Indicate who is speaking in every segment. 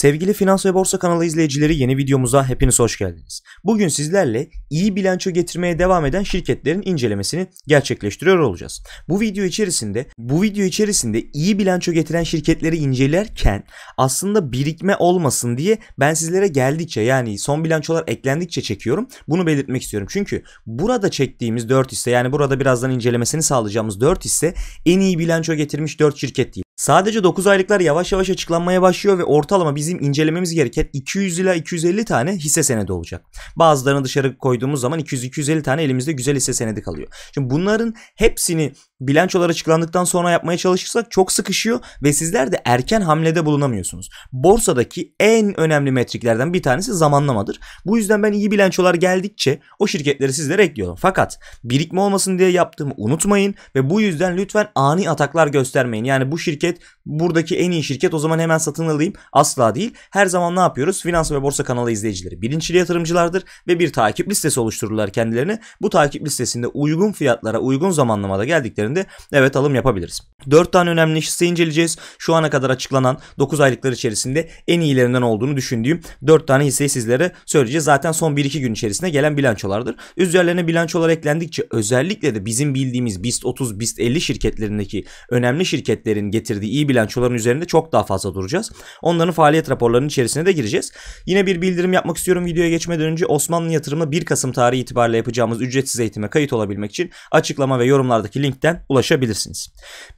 Speaker 1: Sevgili Finans ve Borsa kanalı izleyicileri yeni videomuza hepiniz hoş geldiniz. Bugün sizlerle iyi bilanço getirmeye devam eden şirketlerin incelemesini gerçekleştiriyor olacağız. Bu video içerisinde bu video içerisinde iyi bilanço getiren şirketleri incelerken aslında birikme olmasın diye ben sizlere geldikçe yani son bilançolar eklendikçe çekiyorum. Bunu belirtmek istiyorum. Çünkü burada çektiğimiz 4 hisse yani burada birazdan incelemesini sağlayacağımız 4 hisse en iyi bilanço getirmiş 4 şirket değil. Sadece 9 aylıklar yavaş yavaş açıklanmaya başlıyor ve ortalama bizim incelememiz gereken 200 ila 250 tane hisse senedi olacak. Bazılarını dışarı koyduğumuz zaman 200-250 tane elimizde güzel hisse senedi kalıyor. Şimdi bunların hepsini bilançolar açıklandıktan sonra yapmaya çalışırsak çok sıkışıyor ve sizler de erken hamlede bulunamıyorsunuz. Borsadaki en önemli metriklerden bir tanesi zamanlamadır. Bu yüzden ben iyi bilançolar geldikçe o şirketleri sizlere ekliyorum. Fakat birikme olmasın diye yaptığımı unutmayın ve bu yüzden lütfen ani ataklar göstermeyin. Yani bu şirket buradaki en iyi şirket o zaman hemen satın alayım asla değil. Her zaman ne yapıyoruz? Finans ve borsa kanalı izleyicileri bilinçli yatırımcılardır ve bir takip listesi oluştururlar kendilerine. Bu takip listesinde uygun fiyatlara uygun zamanlamada geldiklerini üzerinde evet alım yapabiliriz. 4 tane önemli hisse inceleyeceğiz. Şu ana kadar açıklanan 9 aylıklar içerisinde en iyilerinden olduğunu düşündüğüm 4 tane hisseyi sizlere söyleyeceğiz. Zaten son 1-2 gün içerisinde gelen bilançolardır. Üzerlerine bilançolar eklendikçe özellikle de bizim bildiğimiz BIST 30, BIST 50 şirketlerindeki önemli şirketlerin getirdiği iyi bilançoların üzerinde çok daha fazla duracağız. Onların faaliyet raporlarının içerisine de gireceğiz. Yine bir bildirim yapmak istiyorum videoya geçmeden önce Osmanlı yatırımı 1 Kasım tarihi itibariyle yapacağımız ücretsiz eğitime kayıt olabilmek için açıklama ve yorumlardaki linkten ulaşabilirsiniz.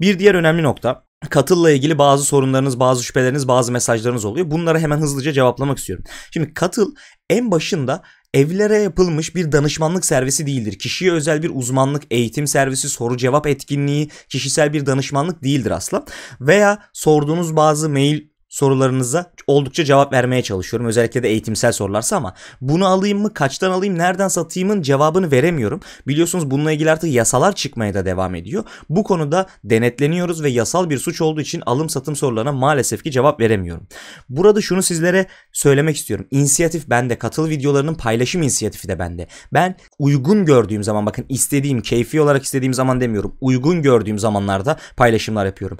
Speaker 1: Bir diğer önemli nokta Katılla ilgili bazı sorunlarınız, bazı şüpheleriniz, bazı mesajlarınız oluyor. Bunları hemen hızlıca cevaplamak istiyorum. Şimdi Katıl en başında evlere yapılmış bir danışmanlık servisi değildir. Kişiye özel bir uzmanlık, eğitim servisi, soru cevap etkinliği, kişisel bir danışmanlık değildir asla. Veya sorduğunuz bazı mail sorularınıza oldukça cevap vermeye çalışıyorum. Özellikle de eğitimsel sorularsa ama bunu alayım mı, kaçtan alayım, nereden satayımın cevabını veremiyorum. Biliyorsunuz bununla ilgili artık yasalar çıkmaya da devam ediyor. Bu konuda denetleniyoruz ve yasal bir suç olduğu için alım satım sorularına maalesef ki cevap veremiyorum. Burada şunu sizlere söylemek istiyorum. İnisiyatif bende, katıl videolarının paylaşım inisiyatifi de bende. Ben uygun gördüğüm zaman bakın istediğim, keyfi olarak istediğim zaman demiyorum. Uygun gördüğüm zamanlarda paylaşımlar yapıyorum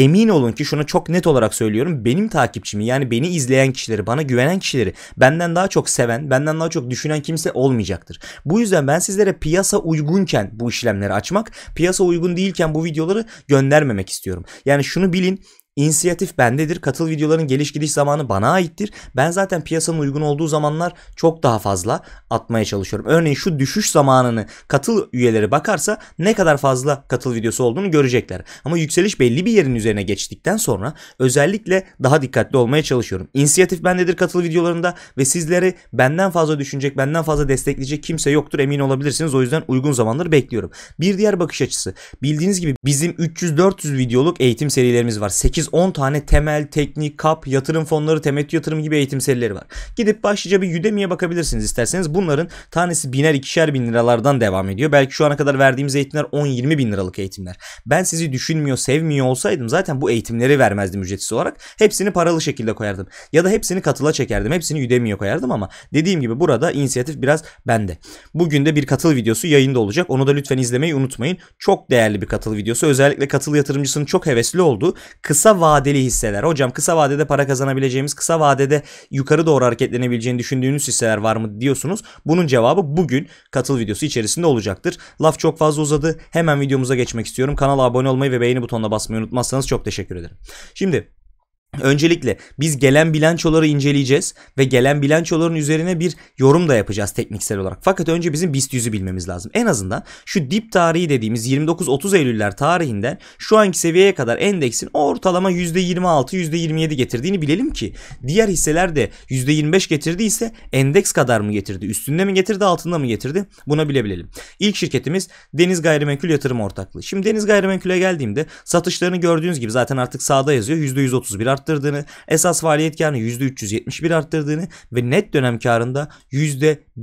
Speaker 1: emin olun ki şunu çok net olarak söylüyorum. Benim takipçimi yani beni izleyen kişileri, bana güvenen kişileri benden daha çok seven, benden daha çok düşünen kimse olmayacaktır. Bu yüzden ben sizlere piyasa uygunken bu işlemleri açmak, piyasa uygun değilken bu videoları göndermemek istiyorum. Yani şunu bilin İnisiyatif bendedir. Katıl videoların geliş gidiş zamanı bana aittir. Ben zaten piyasanın uygun olduğu zamanlar çok daha fazla atmaya çalışıyorum. Örneğin şu düşüş zamanını katıl üyeleri bakarsa ne kadar fazla katıl videosu olduğunu görecekler. Ama yükseliş belli bir yerin üzerine geçtikten sonra özellikle daha dikkatli olmaya çalışıyorum. İnisiyatif bendedir katıl videolarında ve sizleri benden fazla düşünecek, benden fazla destekleyecek kimse yoktur emin olabilirsiniz. O yüzden uygun zamanları bekliyorum. Bir diğer bakış açısı. Bildiğiniz gibi bizim 300-400 videoluk eğitim serilerimiz var. 8 10 tane temel, teknik, kap, yatırım fonları, temettü yatırım gibi eğitim serileri var. Gidip başlıca bir Udemy'ye bakabilirsiniz isterseniz. Bunların tanesi biner ikişer bin liralardan devam ediyor. Belki şu ana kadar verdiğimiz eğitimler 10-20 bin liralık eğitimler. Ben sizi düşünmüyor, sevmiyor olsaydım zaten bu eğitimleri vermezdim ücretsiz olarak. Hepsini paralı şekilde koyardım. Ya da hepsini katıla çekerdim. Hepsini Udemy'ye koyardım ama dediğim gibi burada inisiyatif biraz bende. Bugün de bir katıl videosu yayında olacak. Onu da lütfen izlemeyi unutmayın. Çok değerli bir katıl videosu. Özellikle katıl yatırımcısının çok hevesli olduğu kısa vadeli hisseler. Hocam kısa vadede para kazanabileceğimiz, kısa vadede yukarı doğru hareketlenebileceğini düşündüğünüz hisseler var mı diyorsunuz. Bunun cevabı bugün katıl videosu içerisinde olacaktır. Laf çok fazla uzadı. Hemen videomuza geçmek istiyorum. Kanala abone olmayı ve beğeni butonuna basmayı unutmazsanız çok teşekkür ederim. Şimdi Öncelikle biz gelen bilançoları inceleyeceğiz ve gelen bilançoların üzerine bir yorum da yapacağız tekniksel olarak. Fakat önce bizim BIST 100'ü bilmemiz lazım. En azından şu dip tarihi dediğimiz 29-30 Eylüller tarihinden şu anki seviyeye kadar endeksin ortalama %26-%27 getirdiğini bilelim ki diğer hisseler de %25 getirdiyse endeks kadar mı getirdi? Üstünde mi getirdi? Altında mı getirdi? Buna bilebilelim. İlk şirketimiz Deniz Gayrimenkul Yatırım Ortaklığı. Şimdi Deniz Gayrimenkul'e geldiğimde satışlarını gördüğünüz gibi zaten artık sağda yazıyor %131 artı arttırdığını, esas faaliyet karını %371 arttırdığını ve net dönem karında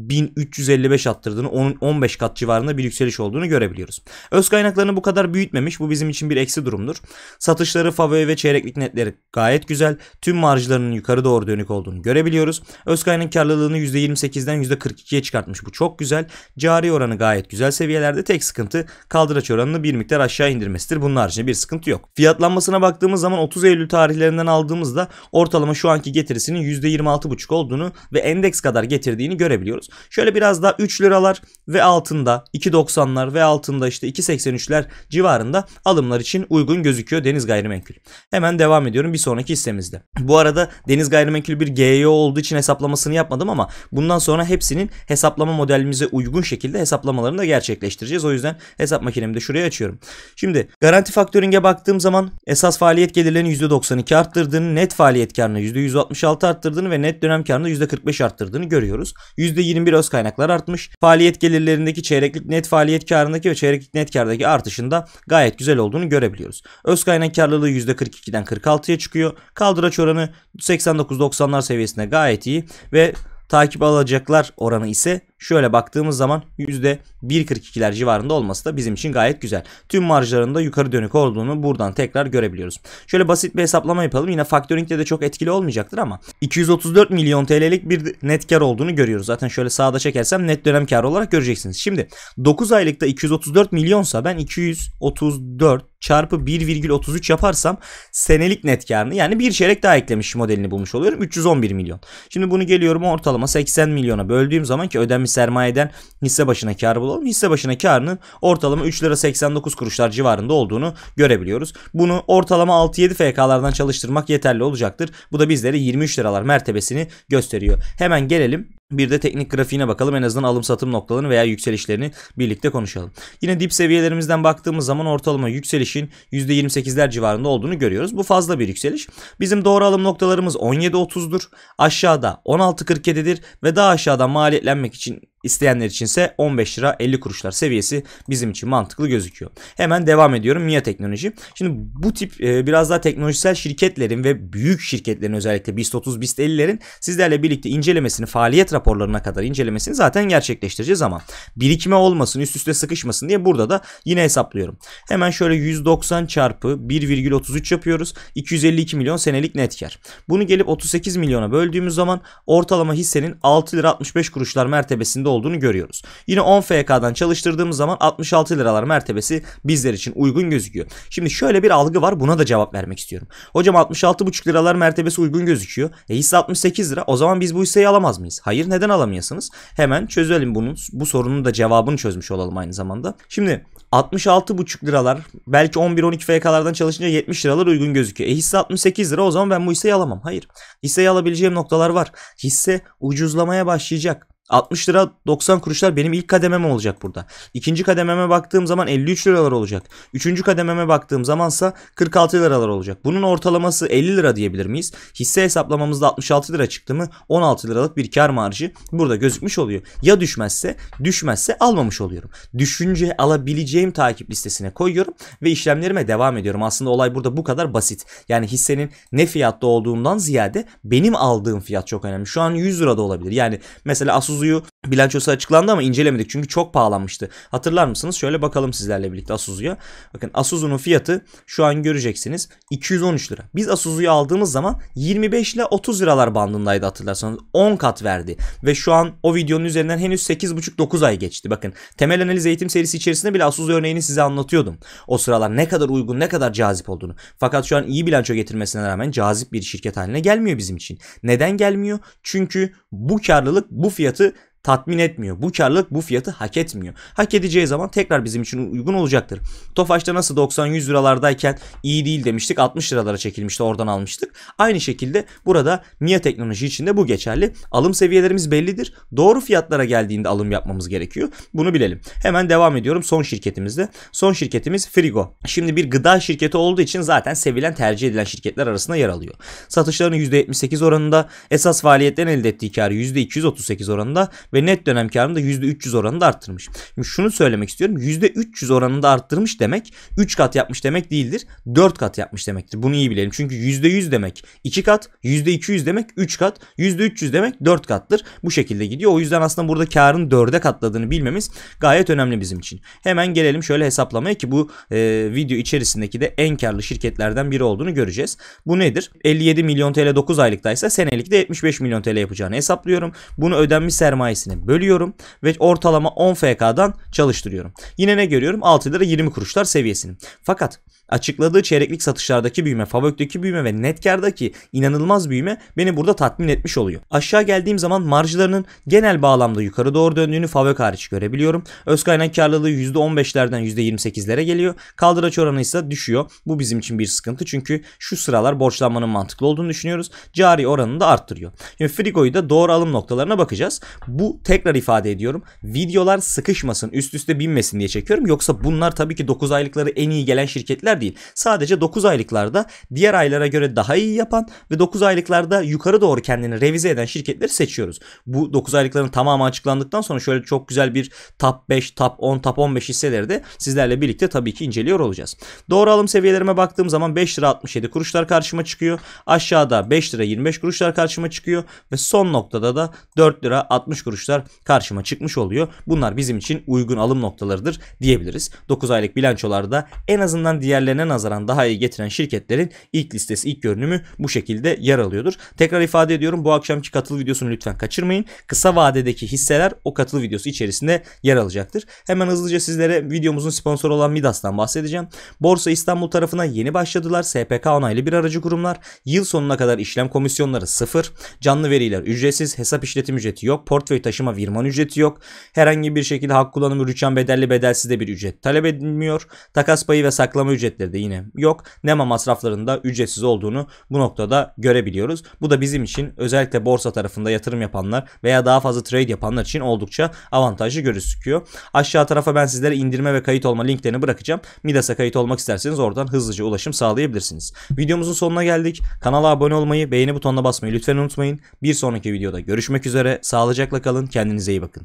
Speaker 1: 1355 attırdığını, onun 15 kat civarında bir yükseliş olduğunu görebiliyoruz. Öz kaynaklarını bu kadar büyütmemiş. Bu bizim için bir eksi durumdur. Satışları, favori ve çeyreklik netleri gayet güzel. Tüm marjlarının yukarı doğru dönük olduğunu görebiliyoruz. Öz Özkay'ın karlılığını %28'den %42'ye çıkartmış. Bu çok güzel. Cari oranı gayet güzel seviyelerde. Tek sıkıntı kaldıraç oranını bir miktar aşağı indirmesidir. Bunun haricinde bir sıkıntı yok. Fiyatlanmasına baktığımız zaman 30 Eylül tarihlerinden aldığımızda ortalama şu anki getirisinin %26,5 olduğunu ve endeks kadar getirdiğini görebiliyoruz görüyorsunuz. Şöyle biraz daha 3 liralar ve altında 2.90'lar ve altında işte 2.83'ler civarında alımlar için uygun gözüküyor Deniz Gayrimenkul. Hemen devam ediyorum bir sonraki hissemizde. Bu arada Deniz Gayrimenkul bir GEO olduğu için hesaplamasını yapmadım ama bundan sonra hepsinin hesaplama modelimize uygun şekilde hesaplamalarını da gerçekleştireceğiz. O yüzden hesap makinemi de şuraya açıyorum. Şimdi garanti faktörünge baktığım zaman esas faaliyet gelirlerini %92 arttırdığını, net faaliyet karını %166 arttırdığını ve net dönem karını %45 arttırdığını görüyoruz. %20 2021 öz kaynaklar artmış. Faaliyet gelirlerindeki çeyreklik net faaliyet karındaki ve çeyreklik net kardaki artışında gayet güzel olduğunu görebiliyoruz. Öz kaynak karlılığı %42'den 46'ya çıkıyor. Kaldıraç oranı 89-90'lar seviyesinde gayet iyi ve takip alacaklar oranı ise şöyle baktığımız zaman %1.42'ler civarında olması da bizim için gayet güzel. Tüm marjlarında yukarı dönük olduğunu buradan tekrar görebiliyoruz. Şöyle basit bir hesaplama yapalım. Yine factoring'de de çok etkili olmayacaktır ama 234 milyon TL'lik bir net kar olduğunu görüyoruz. Zaten şöyle sağda çekersem net dönem karı olarak göreceksiniz. Şimdi 9 aylıkta 234 milyonsa ben 234 çarpı 1,33 yaparsam senelik net karını yani bir çeyrek daha eklemiş modelini bulmuş oluyorum. 311 milyon. Şimdi bunu geliyorum ortalama 80 milyona böldüğüm zaman ki ödenmiş İslami sermayeden hisse başına kar bulalım. Hisse başına karının ortalama 3 lira 89 kuruşlar civarında olduğunu görebiliyoruz. Bunu ortalama 6-7 FK'lardan çalıştırmak yeterli olacaktır. Bu da bizlere 23 liralar mertebesini gösteriyor. Hemen gelelim bir de teknik grafiğine bakalım. En azından alım satım noktalarını veya yükselişlerini birlikte konuşalım. Yine dip seviyelerimizden baktığımız zaman ortalama yükselişin %28'ler civarında olduğunu görüyoruz. Bu fazla bir yükseliş. Bizim doğru alım noktalarımız 17.30'dur. Aşağıda 16.47'dir ve daha aşağıda maliyetlenmek için İsteyenler içinse 15 lira 50 kuruşlar seviyesi bizim için mantıklı gözüküyor. Hemen devam ediyorum MIA teknoloji. Şimdi bu tip e, biraz daha teknolojisel şirketlerin ve büyük şirketlerin özellikle BIST 30 BIST 50'lerin sizlerle birlikte incelemesini faaliyet raporlarına kadar incelemesini zaten gerçekleştireceğiz ama birikime olmasın üst üste sıkışmasın diye burada da yine hesaplıyorum. Hemen şöyle 190 çarpı 1,33 yapıyoruz. 252 milyon senelik net kar. Bunu gelip 38 milyona böldüğümüz zaman ortalama hissenin 6 lira 65 kuruşlar mertebesinde olduğunu görüyoruz. Yine 10 FK'dan çalıştırdığımız zaman 66 liralar mertebesi bizler için uygun gözüküyor. Şimdi şöyle bir algı var buna da cevap vermek istiyorum. Hocam 66,5 liralar mertebesi uygun gözüküyor. E hisse 68 lira o zaman biz bu hisseyi alamaz mıyız? Hayır neden alamıyorsunuz? Hemen çözelim bunun bu sorunun da cevabını çözmüş olalım aynı zamanda. Şimdi 66,5 liralar belki 11-12 FK'lardan çalışınca 70 liralar uygun gözüküyor. E hisse 68 lira o zaman ben bu hisseyi alamam. Hayır. Hisseyi alabileceğim noktalar var. Hisse ucuzlamaya başlayacak. 60 lira 90 kuruşlar benim ilk kademem olacak burada. İkinci kadememe baktığım zaman 53 liralar olacak. Üçüncü kadememe baktığım zamansa 46 liralar olacak. Bunun ortalaması 50 lira diyebilir miyiz? Hisse hesaplamamızda 66 lira çıktı mı 16 liralık bir kar marjı burada gözükmüş oluyor. Ya düşmezse düşmezse almamış oluyorum. Düşünce alabileceğim takip listesine koyuyorum ve işlemlerime devam ediyorum. Aslında olay burada bu kadar basit. Yani hissenin ne fiyatta olduğundan ziyade benim aldığım fiyat çok önemli. Şu an 100 lirada olabilir. Yani mesela Asus mevzuyu bilançosu açıklandı ama incelemedik çünkü çok pahalanmıştı. Hatırlar mısınız? Şöyle bakalım sizlerle birlikte Asuzu'ya. Bakın Asuzu'nun fiyatı şu an göreceksiniz 213 lira. Biz Asuzu'yu aldığımız zaman 25 ile 30 liralar bandındaydı hatırlarsanız. 10 kat verdi ve şu an o videonun üzerinden henüz 8,5-9 ay geçti. Bakın temel analiz eğitim serisi içerisinde bile Asuzu örneğini size anlatıyordum. O sıralar ne kadar uygun ne kadar cazip olduğunu. Fakat şu an iyi bilanço getirmesine rağmen cazip bir şirket haline gelmiyor bizim için. Neden gelmiyor? Çünkü bu karlılık bu fiyatı tatmin etmiyor. Bu karlılık bu fiyatı hak etmiyor. Hak edeceği zaman tekrar bizim için uygun olacaktır. Tofaş'ta nasıl 90-100 liralardayken iyi değil demiştik 60 liralara çekilmişti oradan almıştık. Aynı şekilde burada MIA teknoloji içinde bu geçerli. Alım seviyelerimiz bellidir. Doğru fiyatlara geldiğinde alım yapmamız gerekiyor. Bunu bilelim. Hemen devam ediyorum son şirketimizde. Son şirketimiz Frigo. Şimdi bir gıda şirketi olduğu için zaten sevilen tercih edilen şirketler arasında yer alıyor. Satışlarını %78 oranında esas faaliyetten elde ettiği kar %238 oranında ve ve net dönem karını da %300 oranında arttırmış. Şimdi şunu söylemek istiyorum. %300 oranında arttırmış demek 3 kat yapmış demek değildir. 4 kat yapmış demektir. Bunu iyi bilelim. Çünkü %100 demek 2 kat, %200 demek 3 kat, %300 demek 4 kattır. Bu şekilde gidiyor. O yüzden aslında burada karın 4'e katladığını bilmemiz gayet önemli bizim için. Hemen gelelim şöyle hesaplamaya ki bu e, video içerisindeki de en karlı şirketlerden biri olduğunu göreceğiz. Bu nedir? 57 milyon TL 9 aylıktaysa senelikte 75 milyon TL yapacağını hesaplıyorum. Bunu ödenmiş sermaye saniyesini bölüyorum ve ortalama 10 FK'dan çalıştırıyorum. Yine ne görüyorum? 6 lira 20 kuruşlar seviyesini. Fakat Açıkladığı çeyreklik satışlardaki büyüme, Favök'teki büyüme ve Netgear'daki inanılmaz büyüme beni burada tatmin etmiş oluyor. Aşağı geldiğim zaman marjlarının genel bağlamda yukarı doğru döndüğünü Favök hariç görebiliyorum. Öz kaynak karlılığı %15'lerden %28'lere geliyor. Kaldıraç oranı ise düşüyor. Bu bizim için bir sıkıntı çünkü şu sıralar borçlanmanın mantıklı olduğunu düşünüyoruz. Cari oranını da arttırıyor. Şimdi Frigo'yu da doğru alım noktalarına bakacağız. Bu tekrar ifade ediyorum. Videolar sıkışmasın, üst üste binmesin diye çekiyorum. Yoksa bunlar tabii ki 9 aylıkları en iyi gelen şirketler şeyler değil. Sadece 9 aylıklarda diğer aylara göre daha iyi yapan ve 9 aylıklarda yukarı doğru kendini revize eden şirketleri seçiyoruz. Bu 9 aylıkların tamamı açıklandıktan sonra şöyle çok güzel bir top 5, top 10, top 15 hisseleri de sizlerle birlikte tabii ki inceliyor olacağız. Doğru alım seviyelerime baktığım zaman 5 lira 67 kuruşlar karşıma çıkıyor. Aşağıda 5 lira 25 kuruşlar karşıma çıkıyor ve son noktada da 4 lira 60 kuruşlar karşıma çıkmış oluyor. Bunlar bizim için uygun alım noktalarıdır diyebiliriz. 9 aylık bilançolarda en azından diğer diğerlerine nazaran daha iyi getiren şirketlerin ilk listesi, ilk görünümü bu şekilde yer alıyordur. Tekrar ifade ediyorum bu akşamki katıl videosunu lütfen kaçırmayın. Kısa vadedeki hisseler o katıl videosu içerisinde yer alacaktır. Hemen hızlıca sizlere videomuzun sponsoru olan Midas'tan bahsedeceğim. Borsa İstanbul tarafına yeni başladılar. SPK onaylı bir aracı kurumlar. Yıl sonuna kadar işlem komisyonları sıfır. Canlı veriler ücretsiz. Hesap işletim ücreti yok. Portföy taşıma virman ücreti yok. Herhangi bir şekilde hak kullanımı rüçhan bedelli bedelsiz de bir ücret talep edilmiyor. Takas payı ve saklama ücret ücretleri de yine yok. Nema masraflarında ücretsiz olduğunu bu noktada görebiliyoruz. Bu da bizim için özellikle borsa tarafında yatırım yapanlar veya daha fazla trade yapanlar için oldukça avantajlı gözüküyor. Aşağı tarafa ben sizlere indirme ve kayıt olma linklerini bırakacağım. Midas'a kayıt olmak isterseniz oradan hızlıca ulaşım sağlayabilirsiniz. Videomuzun sonuna geldik. Kanala abone olmayı, beğeni butonuna basmayı lütfen unutmayın. Bir sonraki videoda görüşmek üzere. Sağlıcakla kalın. Kendinize iyi bakın.